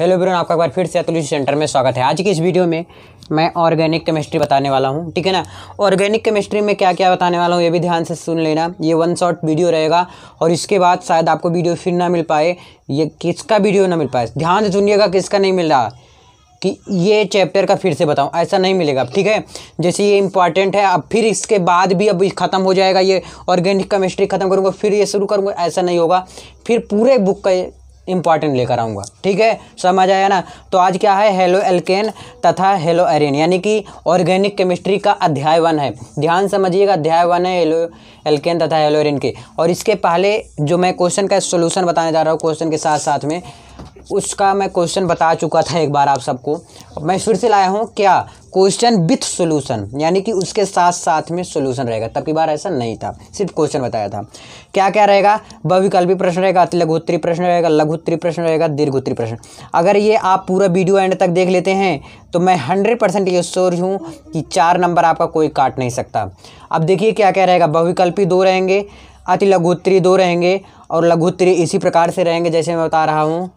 hello brown आपका एक बार फिर से अतुल सेंटर में स्वागत है आज की इस वीडियो में मैं ऑर्गेनिक केमिस्ट्री बताने वाला हूँ ठीक है ना ऑर्गेनिक केमिस्ट्री में क्या क्या बताने वाला हूँ ये भी ध्यान से सुन लेना ये वन शॉट वीडियो रहेगा और इसके बाद शायद आपको वीडियो फिर ना मिल पाए ये किसका वीडियो ना मिल पाए ध्यान से सुनिएगा किसका नहीं मिल रहा कि ये चैप्टर का फिर से बताऊं ऐसा नहीं मिलेगा ठीक है जैसे ये इंपॉर्टेंट है अब फिर इसके बाद भी अब ख़त्म हो जाएगा ये ऑर्गेनिक केमिस्ट्री ख़त्म करूँगा फिर ये शुरू करूँगा ऐसा नहीं होगा फिर पूरे बुक का इंपॉर्टेंट लेकर आऊँगा ठीक है समझ आया ना तो आज क्या है हेलो एल्केन तथा हेलो एरिन यानी कि ऑर्गेनिक केमिस्ट्री का अध्याय वन है ध्यान समझिएगा अध्याय वन है हेलो एल्केन तथा हेलो एरिन के और इसके पहले जो मैं क्वेश्चन का सोल्यूशन बताने जा रहा हूँ क्वेश्चन के साथ साथ में उसका मैं क्वेश्चन बता चुका था एक बार आप सबको मैं फिर से लाया हूँ क्या क्वेश्चन विथ सोल्यूशन यानी कि उसके साथ साथ में सोल्यूशन रहेगा तब की बार ऐसा नहीं था सिर्फ क्वेश्चन बताया था क्या क्या रहेगा बहुविकल्पी प्रश्न रहेगा अतिलघुत्तरी प्रश्न रहेगा लघुत्तरी प्रश्न रहेगा दीर्घोत्तरी प्रश्न अगर ये आप पूरा वीडियो एंड तक देख लेते हैं तो मैं हंड्रेड परसेंट ये श्योर हूँ कि चार नंबर आपका कोई काट नहीं सकता अब देखिए क्या क्या रहेगा बहुविकल्पी दो रहेंगे अति लघुत्तरी दो रहेंगे और लघुत्तरी इसी प्रकार से रहेंगे जैसे मैं बता रहा हूँ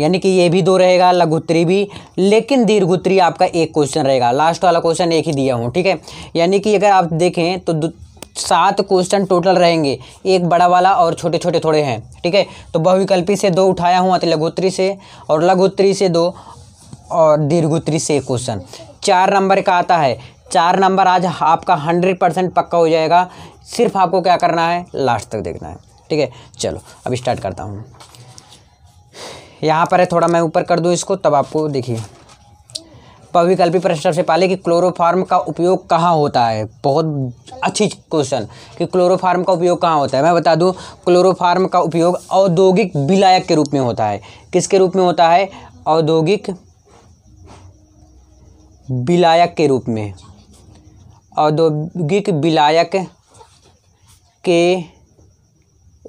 यानी कि ये भी दो रहेगा लघुत्तरी भी लेकिन दीर्घुत्री आपका एक क्वेश्चन रहेगा लास्ट वाला क्वेश्चन एक ही दिया हूँ ठीक है यानी कि अगर आप देखें तो सात क्वेश्चन टोटल रहेंगे एक बड़ा वाला और छोटे छोटे थोड़े हैं ठीक है तो बहुविकल्पी से दो उठाया हूँ अति लघुत्तरी से और लघुत्री से दो और दीर्घुत्री से एक क्वेश्चन चार नंबर का आता है चार नंबर आज आपका हंड्रेड परसेंट पक्का हो जाएगा सिर्फ आपको क्या करना है लास्ट तक देखना है ठीक है चलो अब स्टार्ट करता हूँ यहाँ पर है थोड़ा मैं ऊपर कर दूँ इसको तब आपको देखिए पविकल्पी प्रश्न सबसे पहले कि क्लोरोफार्म का उपयोग कहाँ होता है बहुत अच्छी क्वेश्चन कि क्लोरोफार्म का उपयोग कहाँ होता है मैं बता दूँ क्लोरोफार्म का उपयोग औद्योगिक विलायक के रूप में होता है किसके रूप में होता है औद्योगिक विलायक के रूप में औद्योगिक विलायक के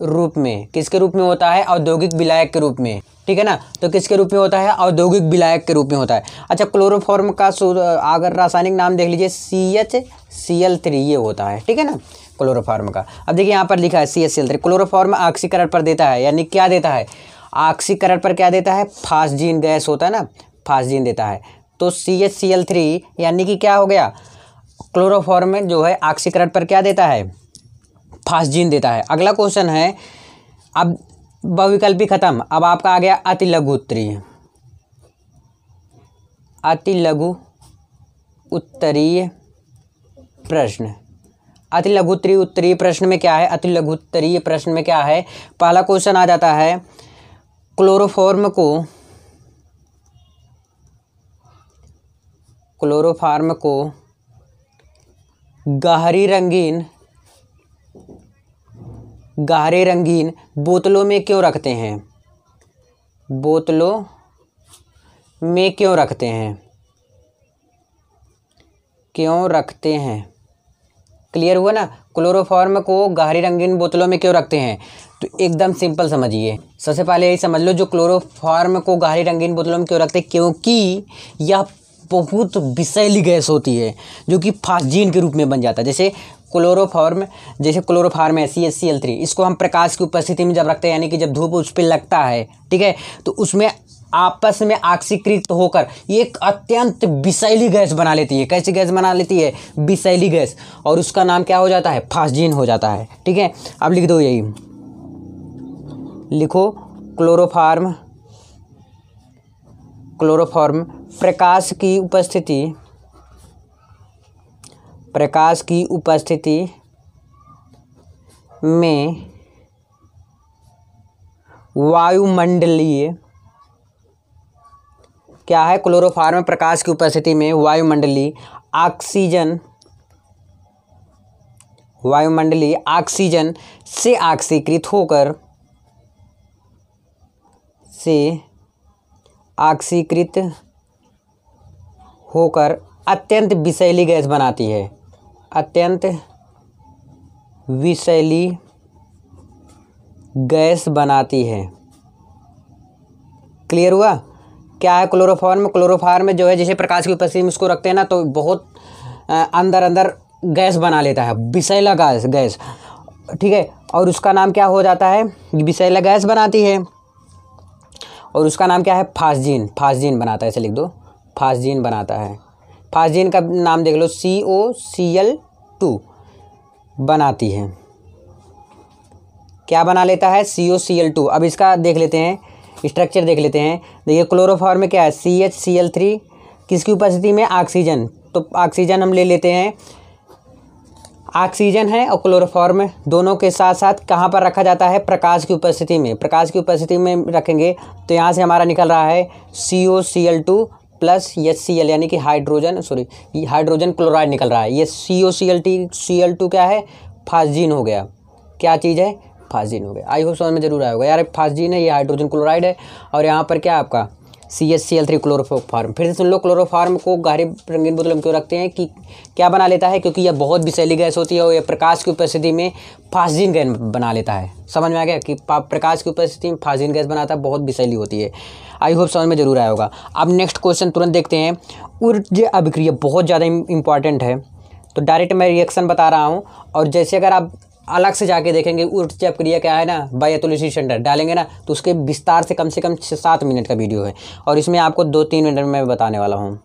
रूप में किसके रूप में होता है औद्योगिक विलायक के रूप में ठीक है ना तो किसके रूप में होता है औद्योगिक विलायक के रूप में होता है अच्छा क्लोरोफॉर्म का अगर रासायनिक नाम देख लीजिए C H C L three ये होता है ठीक है ना क्लोरोफॉर्म का अब देखिए यहाँ पर लिखा है C H C L three chloroform ऑक्सीकरण पर देता है यानी क्या देता है ऑक्सीकरण पर क्या देता है फास्जीन गैस होता है ना फास्जीन देता है तो C H C L three यानी कि क्या हो गया क्लोरोफॉर्म जो है ऑक्सीकरण पर क्या देता है फास्जीन देता है अगला क्वेश्चन है अब बहुविकल्पी खत्म अब आपका आ गया अति लघु उत्तरीय अति लघु उत्तरीय प्रश्न अति उत्तरी उत्तरीय प्रश्न में क्या है अति लघुत्तरीय प्रश्न में क्या है पहला क्वेश्चन आ जाता है क्लोरोफॉर्म को क्लोरोफार्म को गहरी रंगीन गहरे रंगीन बोतलों में क्यों रखते हैं बोतलों में क्यों रखते हैं क्यों रखते हैं क्लियर हुआ ना क्लोरोफॉर्म को गहरे रंगीन बोतलों में क्यों रखते हैं तो एकदम सिंपल समझिए सबसे पहले यही समझ लो जो क्लोरोफॉर्म को गहरे रंगीन बोतलों में क्यों रखते हैं क्योंकि यह बहुत विषैली गैस होती है जो कि फास्जीन के रूप में बन जाता है जैसे क्लोरोफॉर्म जैसे क्लोरोफार्म है C S C L three इसको हम प्रकाश की उपस्थिति में जब रखते हैं यानी कि जब धूप उस पर लगता है ठीक है तो उसमें आपस में आक्सीकृत होकर एक अत्यंत विषैली गैस बना लेती है कैसी गैस बना लेती है विषैली गैस और उसका नाम क्या हो जाता है फास्जीन हो जाता है ठीक है अब लिख दो यही लिखो क्लोरोफार्म क्लोरोफॉर्म प्रकाश की उपस्थिति प्रकाश की उपस्थिति में वायुमंडलीय क्या है क्लोरोफार्म प्रकाश की उपस्थिति में वायुमंडली ऑक्सीजन वायुमंडली ऑक्सीजन से ऑक्सीकृत होकर से ऑक्सीकृत होकर अत्यंत विषैली गैस बनाती है अत्यंत विषैली गैस बनाती है क्लियर हुआ क्या है क्लोरोफॉर्म क्लोरोफार में जो है जैसे प्रकाश की उपस्थिति में उसको रखते हैं ना तो बहुत अंदर अंदर गैस बना लेता है विषैला गैस गैस ठीक है और उसका नाम क्या हो जाता है विषैला गैस बनाती है और उसका नाम क्या है फास्जीन फास्जीन बनाता है ऐसे लिख दो फास्जीन बनाता है फास्जीन का नाम देख लो सी ओ सी एल टू बनाती है क्या बना लेता है C O C L to अब इसका देख लेते हैं स्ट्रक्चर देख लेते हैं देखिए क्लोरोफॉर में क्या है C H C L three किसकी उपस्थिति में ऑक्सीजन तो ऑक्सीजन हम ले लेते हैं ऑक्सीजन है और क्लोरोफॉर्म दोनों के साथ साथ कहाँ पर रखा जाता है प्रकाश की उपस्थिति में प्रकाश की उपस्थिति में रखेंगे तो यहाँ से हमारा निकल रहा है C O C L two plus H C L यानी कि हाइड्रोजन सॉरी हाइड्रोजन क्लोराइड निकल रहा है ये C O C L T C L two क्या है फास्जीन हो गया क्या चीज़ है फास्जीन हो गया आई होप समझ में जरूर आया होगा यार फास्जीन है ये हाइड्रोजन क्लोराइड है और यहाँ पर क्या आपका C S C L three form फिर से सुन लो क्लोरोफार्म को गहरे रंगीन बोतल में क्यों रखते हैं कि क्या बना लेता है क्योंकि यह बहुत विशैली गैस होती है और यह प्रकाश की उपस्थिति में फास्जिन गैस बना लेता है समझ में आ गया कि प्रकाश की उपस्थिति में फास्जिन गैस बनाता है बहुत विशैली होती है आई होप समझ में जरूर आया होगा अब नेक्स्ट क्वेश्चन तुरंत देखते हैं ऊर्जा अभिक्रिया बहुत ज़्यादा इंपॉर्टेंट है तो डायरेक्ट मैं रिएक्शन बता रहा हूँ और जैसे अगर आप अलग से जाके देखेंगे उर्ट जब क्रिया क्या है ना बायोतोलिसी सेंटर डालेंगे ना तो उसके विस्तार से कम से कम छः सात मिनट का वीडियो है और इसमें आपको दो तीन मिनट में बताने वाला हूँ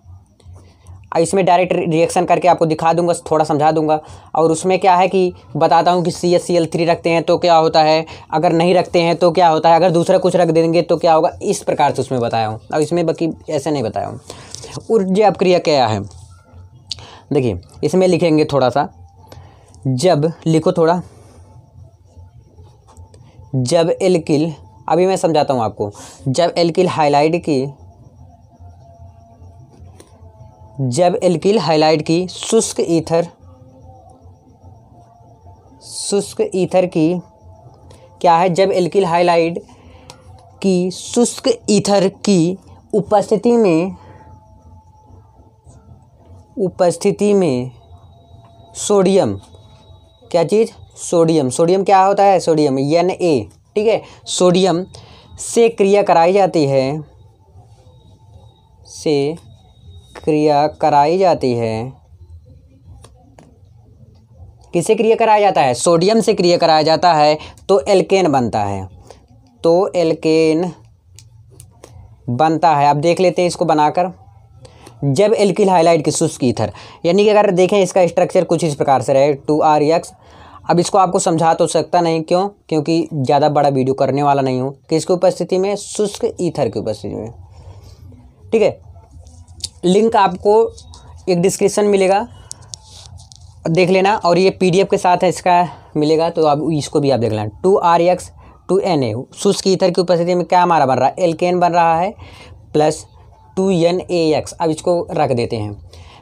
इसमें डायरेक्ट रिएक्शन करके आपको दिखा दूंगा थोड़ा समझा दूंगा और उसमें क्या है कि बताता हूँ कि C S C L three रखते हैं तो क्या होता है अगर नहीं रखते हैं तो क्या होता है अगर दूसरा कुछ रख देंगे तो क्या होगा इस प्रकार से उसमें बताया हूँ और इसमें बाकी ऐसे नहीं बताया हूँ ऊर्जा अपक्रिया क्या है देखिए इसमें लिखेंगे थोड़ा सा जब लिखो थोड़ा जब एल्किल अभी मैं समझाता हूँ आपको जब एल्किल हाइलाइट की जब एल्किल हाइलाइट की शुष्क ईथर शुष्क ईथर की क्या है जब एल्किल हाइलाइट की शुष्क ईथर की उपस्थिति में उपस्थिति में सोडियम क्या चीज़ सोडियम सोडियम क्या होता है सोडियम एन ए ठीक है सोडियम से क्रिया कराई जाती है से क्रिया कराई जाती है किसे क्रिया कराया जाता है सोडियम से क्रिया कराया जाता है तो एल्केन बनता है तो एल्केन बनता है आप देख लेते हैं इसको बनाकर जब एल्किल हाइलाइट की शुष्क ईथर यानी कि अगर देखें इसका स्ट्रक्चर कुछ इस प्रकार से रहे टू आर एक्स अब इसको आपको समझा तो सकता नहीं क्यों क्योंकि ज़्यादा बड़ा वीडियो करने वाला नहीं हूँ किसकी उपस्थिति में शुष्क ईथर की उपस्थिति में ठीक है लिंक आपको एक डिस्क्रिप्शन मिलेगा देख लेना और ये पीडीएफ के साथ है इसका मिलेगा तो आप इसको भी आप देख लेना two R X two N A शुष्क ईथर की उपस्थिति में क्या हमारा बन रहा है एल बन रहा है plus two N A X अब इसको रख देते हैं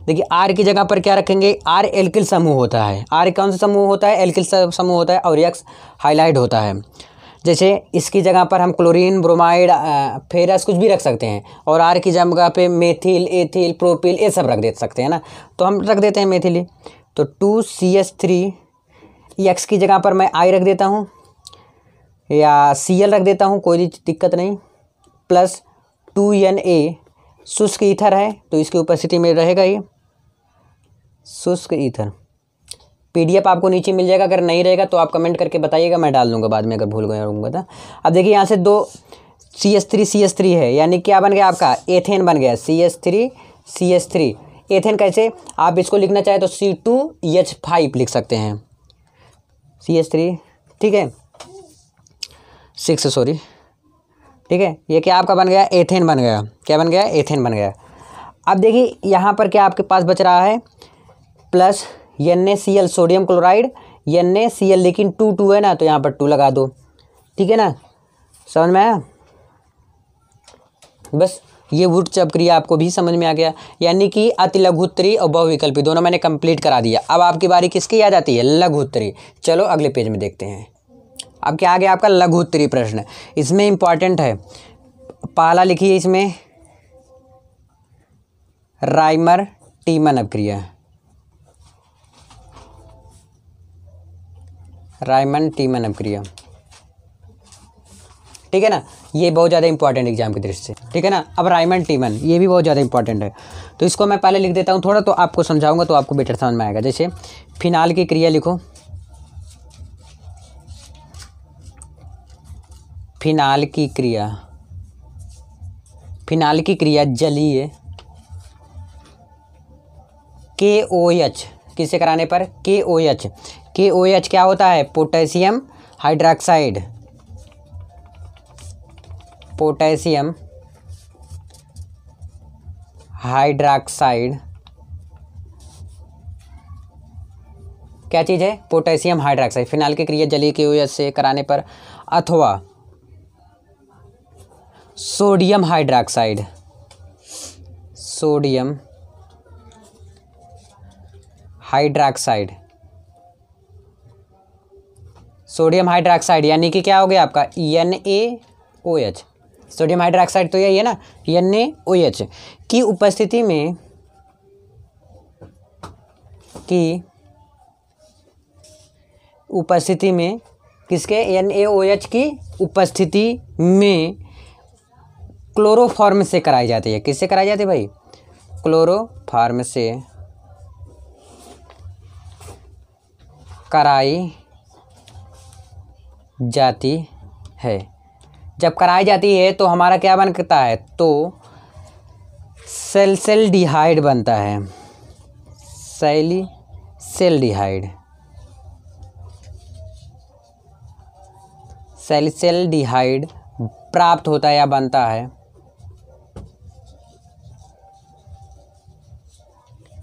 देखिए आर की जगह पर क्या रखेंगे आर एल्किल समूह होता है आर कौन सा समूह होता है एल्किल समूह होता है और यक्स हाईलाइट होता है जैसे इसकी जगह पर हम क्लोरीन ब्रोमाइड फेरस कुछ भी रख सकते हैं और आर की जगह पे मेथिल एथिल प्रोपिल ये सब रख दे सकते हैं ना तो हम रख देते हैं मेथिल तो two C S three X की जगह पर मैं आई रख देता हूँ या सी एल रख देता हूँ कोई दिक्कत नहीं प्लस टू एन ए शुष्क ईथर है तो इसकी उपस्थिति में रहेगा ये शुष्क ईथर पीडीएफ आपको नीचे मिल जाएगा अगर नहीं रहेगा तो आप कमेंट करके बताइएगा मैं डाल दूंगा बाद में अगर भूल गया रहूँगा तो अब देखिए यहाँ से दो C S three C S three है यानी क्या बन गया आपका एथेन बन गया C S three C S three ethane कैसे आप इसको लिखना चाहें तो सी टू एच फाइव लिख सकते हैं सी एस थ्री ठीक है सिक्स सॉरी ठीक है ये क्या आपका बन गया एथेन बन गया क्या बन गया एथेन बन गया अब देखिए यहाँ पर क्या आपके पास बच रहा है plus N sodium chloride N लेकिन टू टू है ना तो यहाँ पर टू लगा दो ठीक है ना समझ में आया बस ये वुट चप क्रिया आपको भी समझ में आ गया यानी कि अति लघुत्तरी और बहुविकल्पी दोनों मैंने कंप्लीट करा दिया अब आपकी बारी किसकी याद आती है लघुत्तरी चलो अगले पेज में देखते हैं अब क्या आ गया आपका लघुत्तरी प्रश्न इसमें इंपॉर्टेंट है पाला लिखिए इसमें राइमर टीमन अपक्रिया राइमन टीमन अपक्रिया ठीक है ना ये बहुत ज़्यादा इंपॉर्टेंट एग्जाम की दृष्टि से ठीक है ना अब राइमन टीमन ये भी बहुत ज़्यादा इंपॉर्टेंट है तो इसको मैं पहले लिख देता हूँ थोड़ा तो आपको समझाऊंगा तो आपको बेटर समझ में आएगा जैसे फिनाल की क्रिया लिखो फिनाल की क्रिया फिनाल की क्रिया जलीय के ओ एच किसे कराने पर के ओ एच के ओ एच क्या होता है पोटेशियम हाइड्रोक्साइड पोटेशियम हाइड्रोक्साइड क्या चीज़ है पोटेशियम हाइड्रोक्साइड फिनाल की क्रिया जलीय के ओ एच से कराने पर अथवा sodium hydroxide sodium hydroxide sodium hydroxide यानी कि क्या हो गया आपका N A O H sodium hydroxide तो यही है ना एन ए ओ एच की उपस्थिति में की उपस्थिति में किसके एन ए ओ एच की उपस्थिति में क्लोरोफॉर्म से कराई जाती है किससे कराई जाती है भाई क्लोरोफॉर्म से कराई जाती है जब कराई जाती है तो हमारा क्या बनता है तो सेल सेल डिहाइड बनता है सैली सेल डिहाइड सेल सेल डिहाइड प्राप्त होता है या बनता है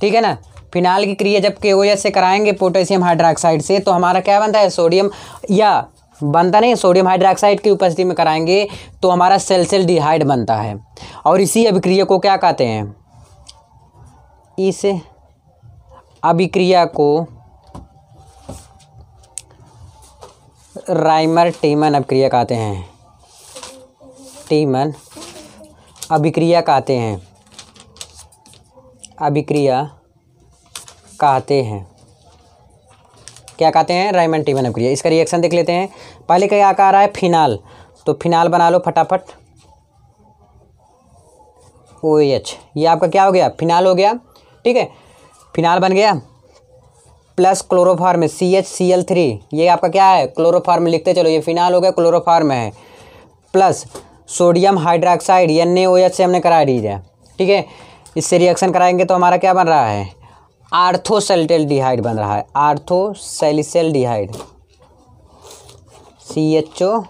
ठीक है ना फिनाल की क्रिया जब के से कराएंगे पोटेशियम हाइड्रोक्साइड से तो हमारा क्या बनता है सोडियम या बनता नहीं सोडियम हाइड्रोक्साइड की उपस्थिति में कराएंगे तो हमारा सेलसेल डिहाइड बनता है और इसी अभिक्रिया को क्या कहते हैं इस अभिक्रिया को राइमर टीमन अभिक्रिया कहते हैं टीमन अभिक्रिया कहते हैं अभिक्रिया कहते हैं क्या कहते हैं रायमेंटीवन अभिक्रिया इसका रिएक्शन देख लेते हैं पहले का क्या कह रहा है फिनाल तो फिनाल बना लो फटाफट ओ एच ये आपका क्या हो गया फिनाल हो गया ठीक है फिनाल बन गया plus chloroform C H C L three ये आपका क्या है क्लोरोफार्म लिखते चलो ये फिनाल हो गया क्लोरोफार्म है plus sodium hydroxide N A O H से हमने करा दी है ठीक है इससे रिएक्शन कराएंगे तो हमारा क्या बन रहा है आर्थोसेल्टेल डिहाइड बन रहा है आर्थोसेलिसल डिहाइड सी एच ओ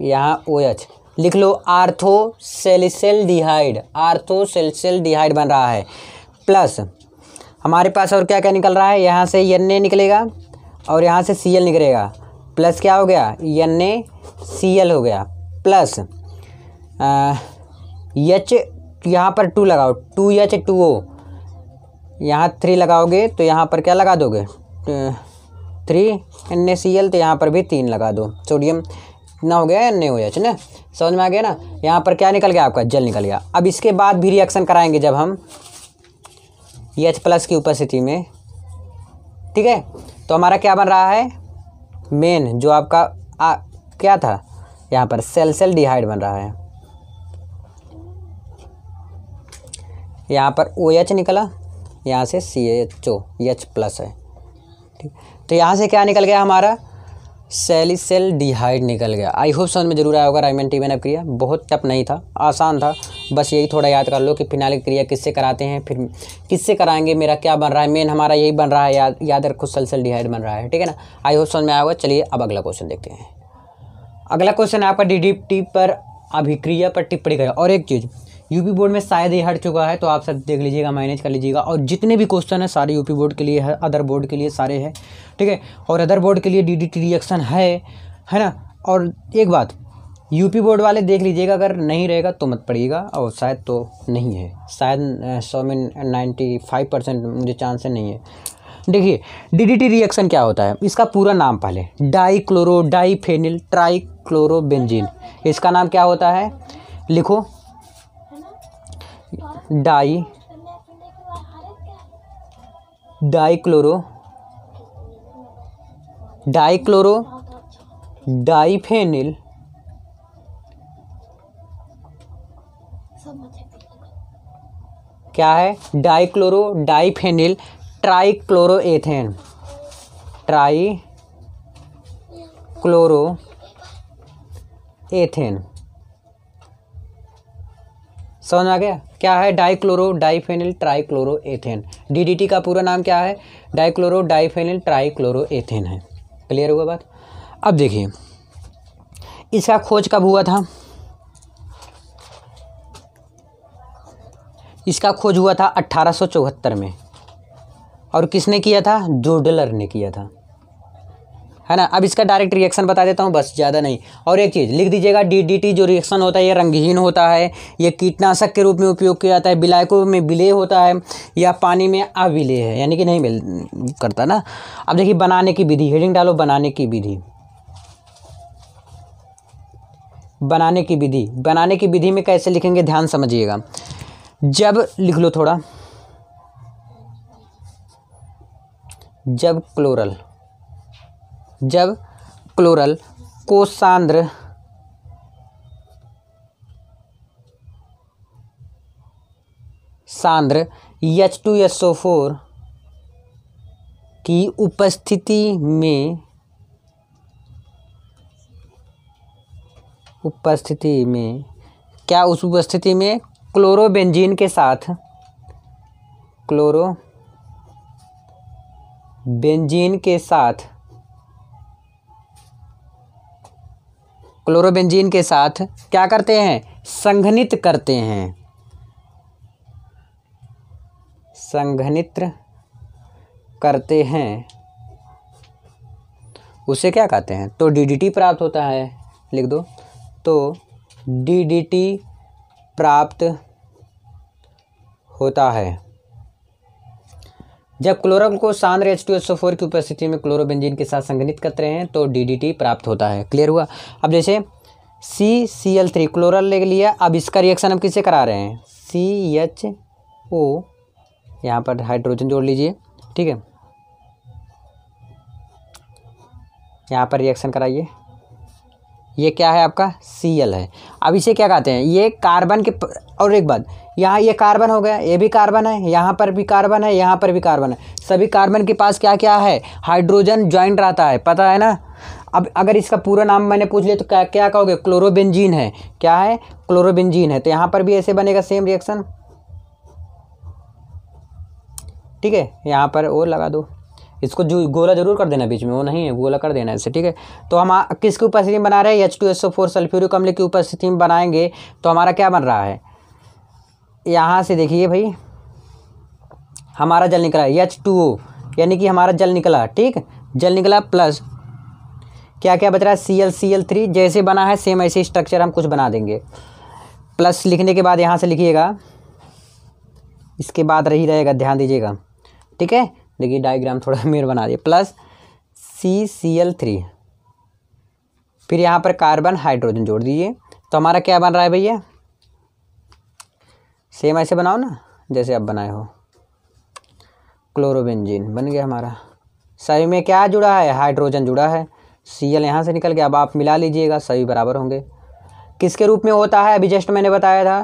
यहाँ ओ एच लिख लो आर्थोसेलिसल डिहाइड आर्थोसेलिसल डिहाइड बन रहा है प्लस हमारे पास और क्या क्या निकल रहा है यहाँ से एन ए निकलेगा और यहाँ से सी एल निकलेगा प्लस क्या हो गया एन ए सी एल हो गया प्लस एच यहाँ पर टू लगाओ टू एच टू ओ यहाँ थ्री लगाओगे तो यहाँ पर क्या लगा दोगे three N A C L तो यहाँ पर भी तीन लगा दो सोडियम ना हो गया एन ए एच ना समझ में आ गया ना यहाँ पर क्या निकल गया आपका जल निकल गया अब इसके बाद भी रिएक्शन कराएंगे जब हम एच प्लस की उपस्थिति में ठीक है तो हमारा क्या बन रहा है मेन जो आपका आ, क्या था यहाँ पर सेल सेल डिहाइड बन रहा है यहाँ पर ओ OH एच निकला यहाँ से C H O H plus है ठीक तो यहाँ से क्या निकल गया हमारा सेल डिहाइड निकल गया आई होप समझ में जरूर आया होगा टीवन अब क्रिया बहुत टफ नहीं था आसान था बस यही थोड़ा याद कर लो कि फिनालिक क्रिया किससे कराते हैं फिर किससे कराएंगे मेरा क्या बन रहा है मेन हमारा यही बन रहा है याद याद रखो सेल डिहाइड बन रहा है ठीक है ना आई होप समझ में आया होगा चलिए अब अगला क्वेश्चन देखते हैं अगला क्वेश्चन है आपका डी पर अभिक्रिया पर टिप्पणी करें और एक चीज़ यूपी बोर्ड में शायद ही हट चुका है तो आप सब देख लीजिएगा मैनेज कर लीजिएगा और जितने भी क्वेश्चन है सारे यूपी बोर्ड के लिए है अदर बोर्ड के लिए सारे हैं ठीक है और अदर बोर्ड के लिए डी डी रिएक्शन है है ना और एक बात यूपी बोर्ड वाले देख लीजिएगा अगर नहीं रहेगा तो मत पड़िएगा और शायद तो नहीं है शायद सौ में नाइन्टी फाइव परसेंट मुझे चांस है नहीं है देखिए डीडीटी रिएक्शन क्या होता है इसका पूरा नाम पहले dichloro diphenyl trichlorobenzene इसका नाम क्या होता है लिखो डाई डाइक्लोरो डाइक्लोरो डाइफेनिल क्या है dichloro diphenyl trichloroethane trichloroethane समझ में आ गया क्या है dichloro diphenyl trichloroethane D का पूरा नाम क्या है डाइक्लोरो डाइफेनिल ट्राइक्लोरो एथेन है क्लियर हुआ बात अब देखिए इसका खोज कब हुआ था इसका खोज हुआ था अट्ठारह में और किसने किया था जोडलर ने किया था है ना अब इसका डायरेक्ट रिएक्शन बता देता हूँ बस ज़्यादा नहीं और एक चीज़ लिख दीजिएगा डी जो रिएक्शन होता है ये रंगहीन होता है ये कीटनाशक के रूप में उपयोग किया जाता है बिलायकों में विलय होता है या पानी में अविलय है यानी कि नहीं मिल करता ना अब देखिए बनाने की विधि हेडिंग डालो बनाने की विधि बनाने की विधि बनाने की विधि में कैसे लिखेंगे ध्यान समझिएगा जब लिख लो थोड़ा जब क्लोरल जब क्लोरल कोषांद्र सांद्र H two S O four की उपस्थिति में उपस्थिति में क्या उस उपस्थिति में क्लोरोबेंजीन के साथ क्लोरो बेंजीन के साथ क्लोरोबेंजीन के साथ क्या करते हैं संघनित करते हैं संघनित करते हैं उसे क्या कहते हैं तो डीडीटी प्राप्त होता है लिख दो तो डीडीटी प्राप्त होता है जब क्लोरम को सांद्र H two S O four की उपस्थिति में क्लोरोबेंजीन के साथ संगठित करते हैं तो डी डी टी प्राप्त होता है क्लियर हुआ अब जैसे C C L three chloral ले लिया अब इसका रिएक्शन हम किससे करा रहे हैं सी एच ओ यहाँ पर हाइड्रोजन जोड़ लीजिए ठीक है यहाँ पर रिएक्शन कराइए ये क्या है आपका सी एल है अब इसे क्या कहते हैं ये कार्बन के और एक बात यहाँ ये कार्बन हो गया ये भी कार्बन है यहाँ पर भी कार्बन है यहाँ पर भी कार्बन है सभी कार्बन के पास क्या क्या है हाइड्रोजन ज्वाइंट रहता है पता है ना अब अगर इसका पूरा नाम मैंने पूछ लिया तो क्या क्या कहोगे क्लोरोबेंजीन है क्या है क्लोरोबेंजीन है तो यहाँ पर भी ऐसे बनेगा सेम रिएक्शन ठीक है यहाँ पर और लगा दो इसको जो गोला जरूर कर देना बीच में वो नहीं है गोला कर देना ऐसे ठीक है तो हम किसके उपस्थिति में बना रहे हैं H two S O four sulphuric अम्ल की उपस्थिति में बनाएंगे तो हमारा क्या बन रहा है यहाँ से देखिए भाई हमारा जल निकला एच टू ओ यानी कि हमारा जल निकला ठीक जल निकला प्लस क्या क्या बच रहा है C L C L three जैसे बना है सेम ऐसे स्ट्रक्चर हम कुछ बना देंगे प्लस लिखने के बाद यहाँ से लिखिएगा इसके बाद रही रहेगा ध्यान दीजिएगा ठीक है देखिए डायग्राम थोड़ा मेर बना दिए plus C C L three फिर यहाँ पर कार्बन हाइड्रोजन जोड़ दीजिए तो हमारा क्या बन रहा है भैया सेम ऐसे बनाओ ना जैसे आप बनाए हो क्लोरोबेंजीन बन गया हमारा सभी में क्या जुड़ा है हाइड्रोजन जुड़ा है सी एल यहाँ से निकल गया अब आप मिला लीजिएगा सभी बराबर होंगे किसके रूप में होता है अभी जस्ट मैंने बताया था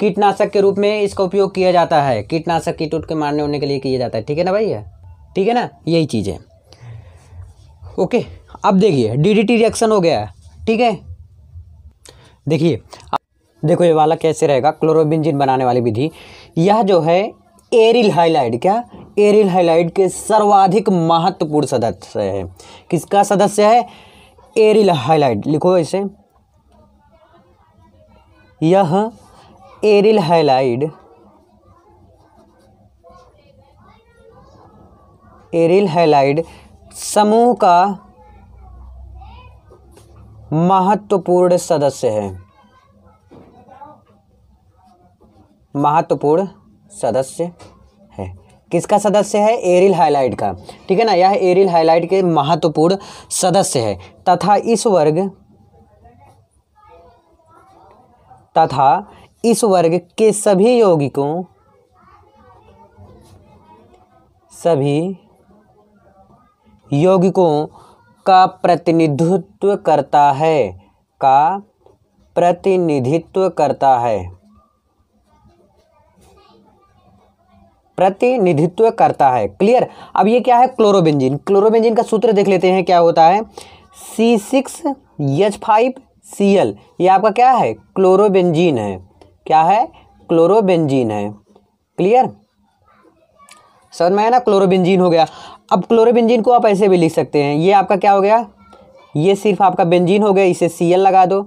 कीटनाशक के रूप में इसका उपयोग किया जाता है कीटनाशक कीट उठ के मारने उड़ने के लिए किया जाता है ठीक है ना भाई ठीक है ना यही चीज़ है ओके अब देखिए डी रिएक्शन हो गया ठीक है देखिए देखो ये वाला कैसे रहेगा क्लोरोबिनजिन बनाने वाली विधि यह जो है एरिल हाइलाइड क्या एरिल हाइलाइड के सर्वाधिक महत्वपूर्ण सदस्य है किसका सदस्य है एरिल हाइलाइड लिखो इसे यह एरिल हाइलाइड एरिल हाइलाइड समूह का महत्वपूर्ण सदस्य है महत्वपूर्ण सदस्य है किसका सदस्य है एरिल हाइलाइट का ठीक है ना यह एरिल हाइलाइट के महत्वपूर्ण सदस्य है तथा इस वर्ग तथा इस वर्ग के सभी यौगिकों सभी यौगिकों का प्रतिनिधित्व करता है का प्रतिनिधित्व करता है प्रतिनिधित्व करता है क्लियर अब ये क्या है क्लोरोबेंजिन क्लोरोबेंजिन का सूत्र देख लेते हैं क्या होता है C six H five C L ये आपका क्या है क्लोरोबेंजीन है क्या है क्लोरोबेंजीन है क्लियर समझ में आया ना क्लोरोबेंजीन हो गया अब क्लोरोबेंजीन को आप ऐसे भी लिख सकते हैं ये आपका क्या हो गया ये सिर्फ आपका बेंजीन हो गया इसे सी एल लगा दो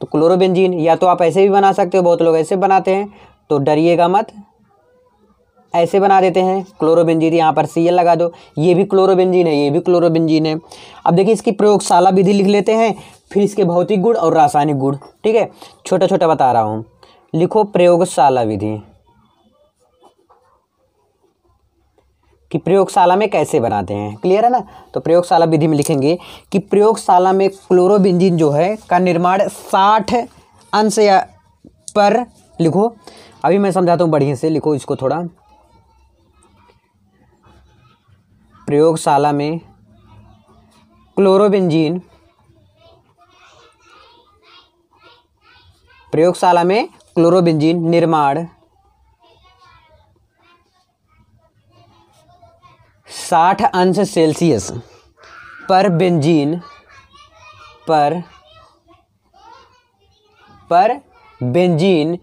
तो क्लोरोबेंजीन या तो आप ऐसे भी बना सकते हो बहुत लोग ऐसे बनाते हैं तो डरिएगा मत ऐसे बना देते हैं क्लोरोबेंजीन तो यहाँ पर सी लगा दो ये भी क्लोरोबेंजीन है ये भी क्लोरोबेंजीन है अब देखिए इसकी प्रयोगशाला विधि लिख लेते हैं फिर इसके भौतिक गुण और रासायनिक गुण ठीक है छोटा छोटा बता रहा हूँ लिखो प्रयोगशाला विधि कि प्रयोगशाला में कैसे बनाते हैं क्लियर है ना तो प्रयोगशाला विधि में लिखेंगे कि प्रयोगशाला में क्लोरोबेंजीन जो है का निर्माण साठ अंश पर लिखो अभी मैं समझाता हूँ बढ़िया से लिखो इसको थोड़ा प्रयोगशाला में क्लोरोबेंजीन प्रयोगशाला में क्लोरोबेंजीन निर्माण साठ अंश सेल्सियस पर बेंजीन पर पर benzene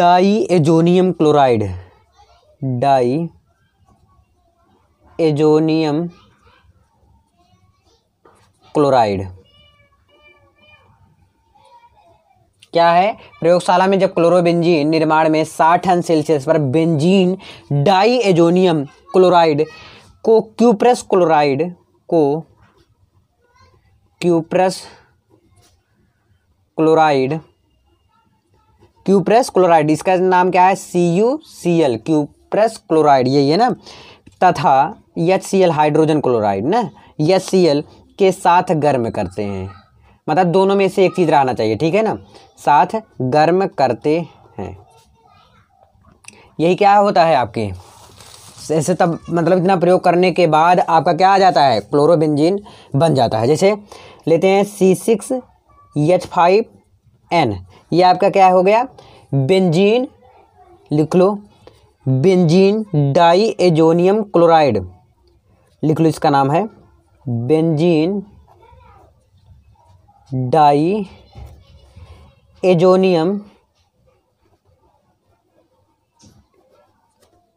diazonium chloride diazonium chloride क्या है प्रयोगशाला में जब क्लोरोबेंजीन निर्माण में 60 अंश सेल्सियस पर बेंजीन डाई एजोनियम क्लोराइड को क्यूप्रस क्लोराइड को क्यूप्रस क्लोराइड क्यूप्रस क्लोराइड इसका नाम क्या है C U C L cuprous chloride यही है ना तथा एच हाइड्रोजन क्लोराइड ना एच के साथ गर्म करते हैं मतलब दोनों में से एक चीज़ रहना चाहिए ठीक है ना साथ गर्म करते हैं यही क्या होता है आपके ऐसे तब मतलब इतना प्रयोग करने के बाद आपका क्या आ जाता है क्लोरोबेंजीन बन जाता है जैसे लेते हैं C six H five N ये आपका क्या हो गया बेंजीन लिख लो बेंजीन डाई एजोनियम क्लोराइड लिख लो इसका नाम है बेंजीन डाई एजोनियम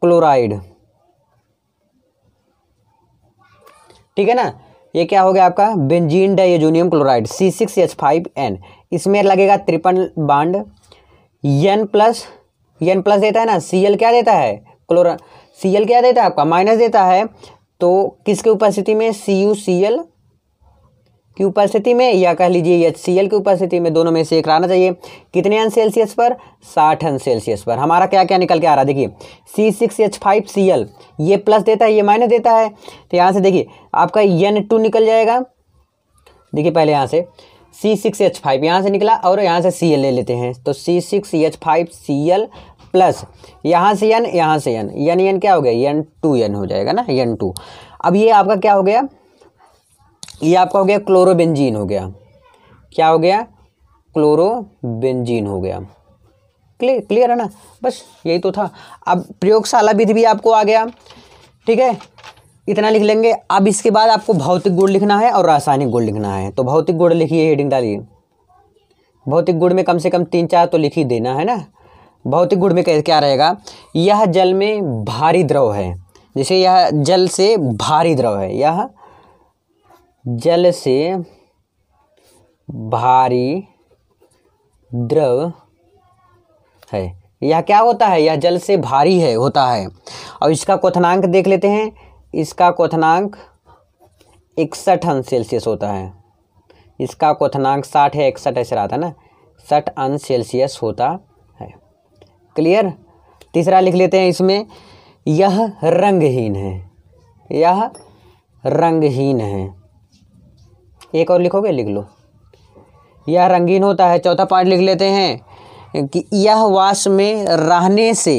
क्लोराइड ठीक है ना ये क्या हो गया आपका benzene diazonium chloride C six H five N इसमें लगेगा triple bond N plus N plus देता है ना सी एल क्या देता है क्लोरा सी क्या देता है आपका माइनस देता है तो किसके उपस्थिति में सी यू सी एल की उपस्थिति में या कह लीजिए एच सी एल की उपस्थिति में दोनों में से एक रहना चाहिए कितने अंश सेल्सियस पर साठ अंश सेल्सियस पर हमारा क्या क्या निकल के आ रहा है देखिए C six H five C L ये प्लस देता है ये माइनस देता है तो यहाँ से देखिए आपका एन टू निकल जाएगा देखिए पहले यहाँ से सी सिक्स एच फाइव यहाँ से निकला और यहाँ से सी एल ले लेते हैं तो C six H five C L plus यहाँ से यन यहाँ से यन यन यन क्या हो गया यन टू यन हो जाएगा ना यन टू अब ये आपका क्या हो गया ये आपका हो गया क्लोरोबेंजीन हो गया क्या हो गया क्लोरोबेंजीन हो गया क्लियर क्लियर है ना बस यही तो था अब प्रयोगशाला विधि भी आपको आ गया ठीक है इतना लिख लेंगे अब इसके बाद आपको भौतिक गुण लिखना है और रासायनिक गुण लिखना है तो भौतिक गुण लिखिए हेडिंग डालिए भौतिक गुण में कम से कम तीन चार तो लिख ही देना है ना भौतिक गुण में क्या रहेगा यह जल में भारी द्रव है जैसे यह जल से भारी द्रव है यह जल से भारी द्रव है यह क्या होता है यह जल से भारी है होता है और इसका क्वथनांक देख लेते हैं इसका क्वथनांक इकसठ अंश सेल्सियस होता है इसका क्वथनांक साठ है इकसठ ऐसे रहा था ना साठ अंश सेल्सियस होता क्लियर तीसरा लिख लेते हैं इसमें यह रंगहीन है यह रंगहीन है एक और लिखोगे लिख लो यह रंगीन होता है चौथा पार्ट लिख लेते हैं कि यह वास में रहने से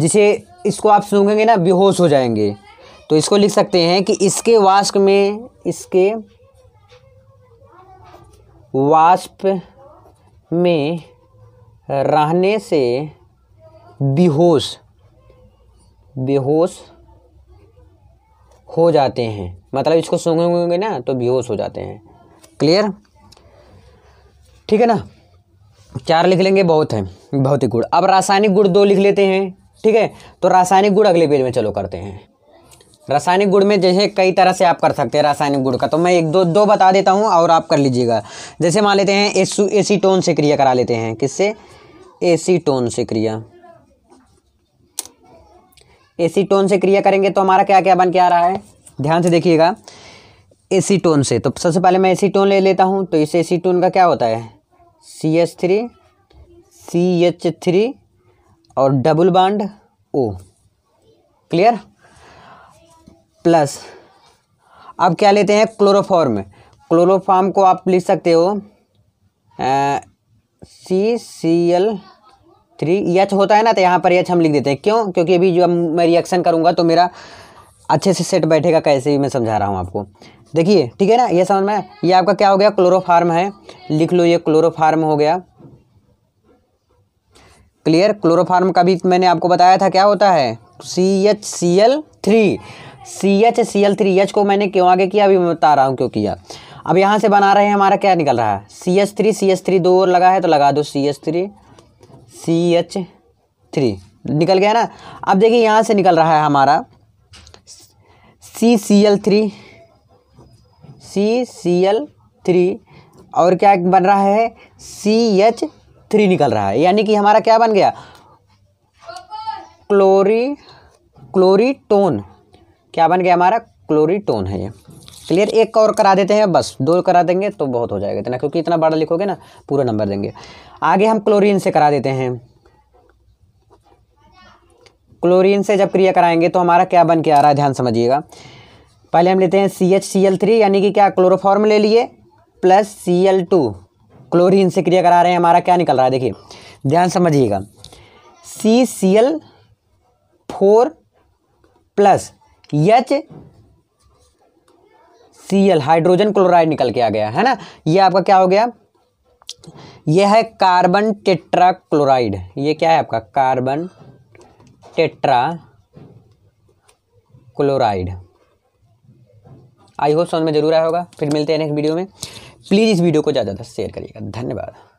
जिसे इसको आप सूंघेंगे ना बेहोश हो जाएंगे तो इसको लिख सकते हैं कि इसके वाष्प में इसके वाष्प में रहने से बेहोश बेहोश हो जाते हैं मतलब इसको सूंघेंगे ना तो बेहोश हो जाते हैं क्लियर ठीक है ना चार लिख लेंगे बहुत है बहुत ही गुण अब रासायनिक गुण दो लिख लेते हैं ठीक है तो रासायनिक गुण अगले पेज में चलो करते हैं रासायनिक गुण में जैसे कई तरह से आप कर सकते हैं रासायनिक गुण का तो मैं एक दो दो बता देता हूँ और आप कर लीजिएगा जैसे मान लेते हैं एसीटोन से क्रिया करा लेते हैं किससे एसीटोन से क्रिया एसीटोन से क्रिया करेंगे तो हमारा क्या क्या बन के आ रहा है ध्यान से देखिएगा एसीटोन से तो सबसे पहले मैं एसीटोन ले लेता हूँ तो इस एसीटोन का क्या होता है C H three C H three और double bond O clear plus अब क्या लेते हैं क्लोरोफॉर्म क्लोरोफॉर्म को आप लिख सकते हो सी सी एल थ्री यच होता है ना तो यहाँ पर यच हम लिख देते हैं क्यों क्योंकि अभी जो मैं रिएक्शन करूँगा तो मेरा अच्छे से सेट बैठेगा कैसे ही मैं समझा रहा हूँ आपको देखिए ठीक है ना ये समझ में ये आपका क्या हो गया क्लोरोफार्म है लिख लो ये क्लोरोफार्म हो गया क्लियर क्लोरोफार्म का भी मैंने आपको बताया था क्या होता है C H C L three C H C L three H को मैंने क्यों आगे किया अभी मैं बता रहा हूँ क्यों किया अब यहाँ से बना रहे हैं हमारा क्या निकल रहा है C H three C H three दो और लगा है तो लगा दो C H three C H three निकल गया ना अब देखिए यहाँ से निकल रहा है हमारा C C L three C C L three और क्या बन रहा है सी एच थ्री निकल रहा है यानी कि हमारा क्या बन गया क्लोरी क्लोरीटोन क्या बन गया हमारा क्लोरीटोन है ये क्लियर एक का और करा देते हैं बस दो करा देंगे तो बहुत हो जाएगा इतना क्योंकि इतना बड़ा लिखोगे ना पूरा नंबर देंगे आगे हम क्लोरीन से करा देते हैं क्लोरीन से जब क्रिया कराएंगे तो हमारा क्या बन के आ रहा है ध्यान समझिएगा पहले हम लेते हैं C H C L three यानी कि क्या क्लोरोफॉर्म ले लिए plus C L two chlorine से क्रिया करा रहे हैं हमारा क्या निकल रहा है देखिए ध्यान समझिएगा C C L four plus H C L hydrogen chloride निकल के आ गया है ना ये आपका क्या हो गया ये है कार्बन टेट्रा क्लोराइड ये क्या है आपका carbon tetrachloride I hope समझ में जरूर आया होगा फिर मिलते हैं नेक्स्ट वीडियो में प्लीज़ इस वीडियो को ज़्यादा से ज़्यादा शेयर करिएगा धन्यवाद